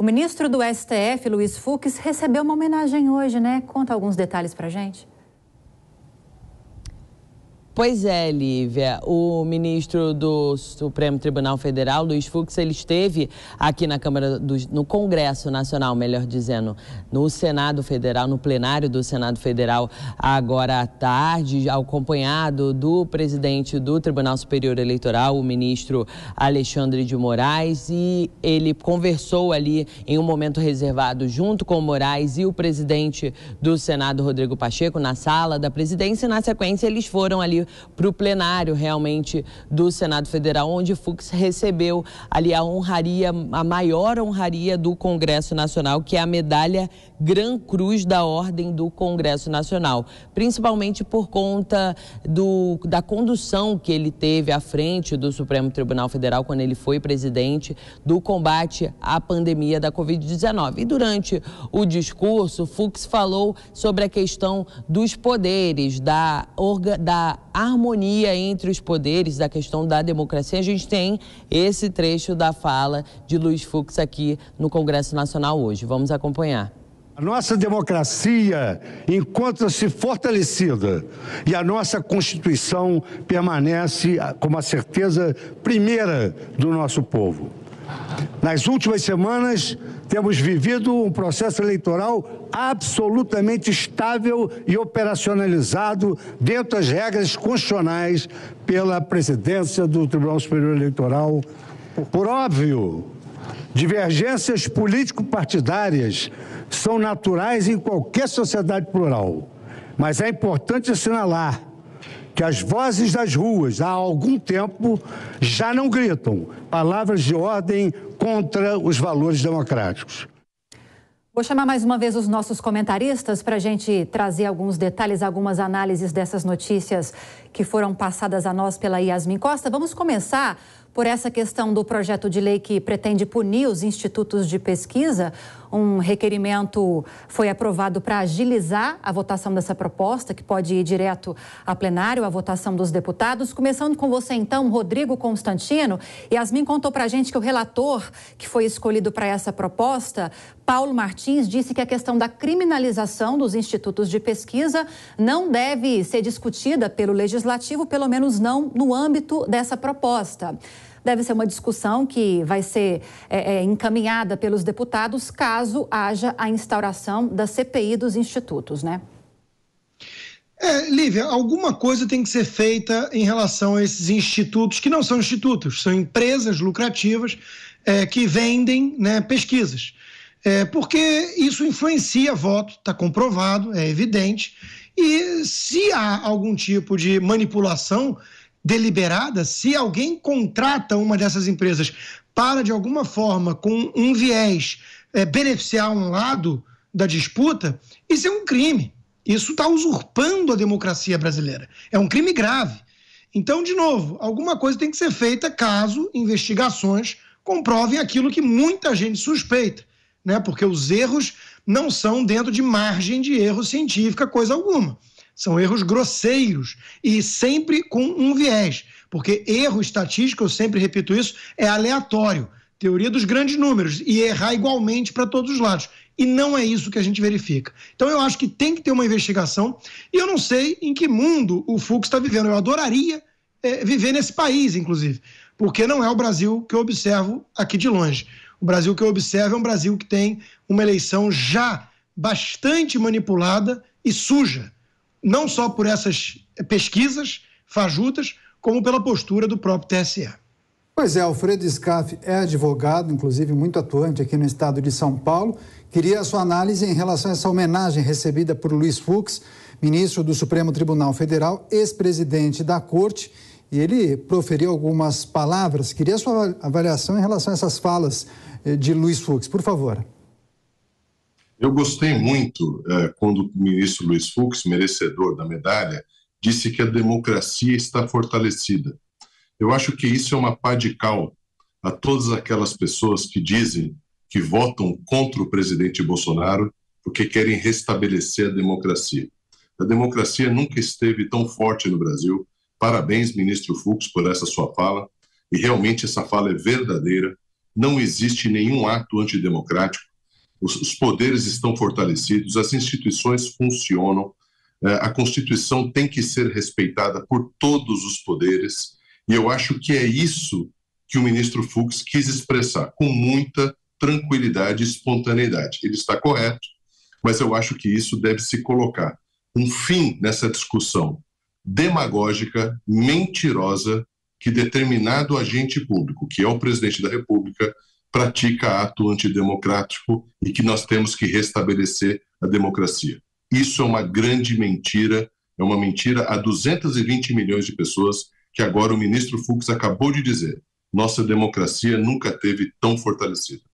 O ministro do STF, Luiz Fux, recebeu uma homenagem hoje, né? Conta alguns detalhes pra gente. Pois é, Lívia. O ministro do Supremo Tribunal Federal, Luiz Fux, ele esteve aqui na Câmara dos, no Congresso Nacional, melhor dizendo, no Senado Federal, no plenário do Senado Federal, agora à tarde, acompanhado do presidente do Tribunal Superior Eleitoral, o ministro Alexandre de Moraes, e ele conversou ali em um momento reservado junto com o Moraes e o presidente do Senado, Rodrigo Pacheco, na sala da presidência, e na sequência eles foram ali para o plenário realmente do Senado Federal, onde Fux recebeu ali a honraria, a maior honraria do Congresso Nacional, que é a medalha Gran Cruz da Ordem do Congresso Nacional, principalmente por conta do, da condução que ele teve à frente do Supremo Tribunal Federal quando ele foi presidente do combate à pandemia da Covid-19. E durante o discurso, Fux falou sobre a questão dos poderes, da, orga, da harmonia entre os poderes da questão da democracia. A gente tem esse trecho da fala de Luiz Fux aqui no Congresso Nacional hoje. Vamos acompanhar. A nossa democracia encontra-se fortalecida e a nossa Constituição permanece como a certeza primeira do nosso povo. Nas últimas semanas, temos vivido um processo eleitoral absolutamente estável e operacionalizado dentro das regras constitucionais pela presidência do Tribunal Superior Eleitoral. Por óbvio, divergências político-partidárias são naturais em qualquer sociedade plural, mas é importante assinalar que as vozes das ruas há algum tempo já não gritam palavras de ordem contra os valores democráticos. Vou chamar mais uma vez os nossos comentaristas para a gente trazer alguns detalhes, algumas análises dessas notícias que foram passadas a nós pela Yasmin Costa. Vamos começar por essa questão do projeto de lei que pretende punir os institutos de pesquisa. Um requerimento foi aprovado para agilizar a votação dessa proposta, que pode ir direto a plenário, a votação dos deputados. Começando com você, então, Rodrigo Constantino. Yasmin contou para a gente que o relator que foi escolhido para essa proposta, Paulo Martins, disse que a questão da criminalização dos institutos de pesquisa não deve ser discutida pelo legislativo, pelo menos não no âmbito dessa proposta deve ser uma discussão que vai ser é, é, encaminhada pelos deputados caso haja a instauração da CPI dos institutos, né? É, Lívia, alguma coisa tem que ser feita em relação a esses institutos, que não são institutos, são empresas lucrativas é, que vendem né, pesquisas. É, porque isso influencia voto, está comprovado, é evidente. E se há algum tipo de manipulação, deliberada, se alguém contrata uma dessas empresas para, de alguma forma, com um viés, é, beneficiar um lado da disputa, isso é um crime. Isso está usurpando a democracia brasileira. É um crime grave. Então, de novo, alguma coisa tem que ser feita caso investigações comprovem aquilo que muita gente suspeita, né? Porque os erros não são dentro de margem de erro científica, coisa alguma. São erros grosseiros e sempre com um viés, porque erro estatístico, eu sempre repito isso, é aleatório. Teoria dos grandes números e errar igualmente para todos os lados. E não é isso que a gente verifica. Então eu acho que tem que ter uma investigação e eu não sei em que mundo o Fux está vivendo. Eu adoraria é, viver nesse país, inclusive, porque não é o Brasil que eu observo aqui de longe. O Brasil que eu observo é um Brasil que tem uma eleição já bastante manipulada e suja não só por essas pesquisas fajutas, como pela postura do próprio TSE. Pois é, Alfredo Scaff é advogado, inclusive muito atuante aqui no estado de São Paulo. Queria a sua análise em relação a essa homenagem recebida por Luiz Fux, ministro do Supremo Tribunal Federal, ex-presidente da Corte, e ele proferiu algumas palavras. Queria a sua avaliação em relação a essas falas eh, de Luiz Fux, por favor. Eu gostei muito é, quando o ministro Luiz Fux, merecedor da medalha, disse que a democracia está fortalecida. Eu acho que isso é uma pá de cal a todas aquelas pessoas que dizem que votam contra o presidente Bolsonaro porque querem restabelecer a democracia. A democracia nunca esteve tão forte no Brasil. Parabéns, ministro Fux, por essa sua fala. E realmente essa fala é verdadeira. Não existe nenhum ato antidemocrático os, os poderes estão fortalecidos, as instituições funcionam, eh, a Constituição tem que ser respeitada por todos os poderes, e eu acho que é isso que o ministro Fux quis expressar com muita tranquilidade e espontaneidade. Ele está correto, mas eu acho que isso deve se colocar um fim nessa discussão demagógica, mentirosa, que determinado agente público, que é o presidente da República, pratica ato antidemocrático e que nós temos que restabelecer a democracia. Isso é uma grande mentira, é uma mentira a 220 milhões de pessoas que agora o ministro Fux acabou de dizer. Nossa democracia nunca teve tão fortalecida.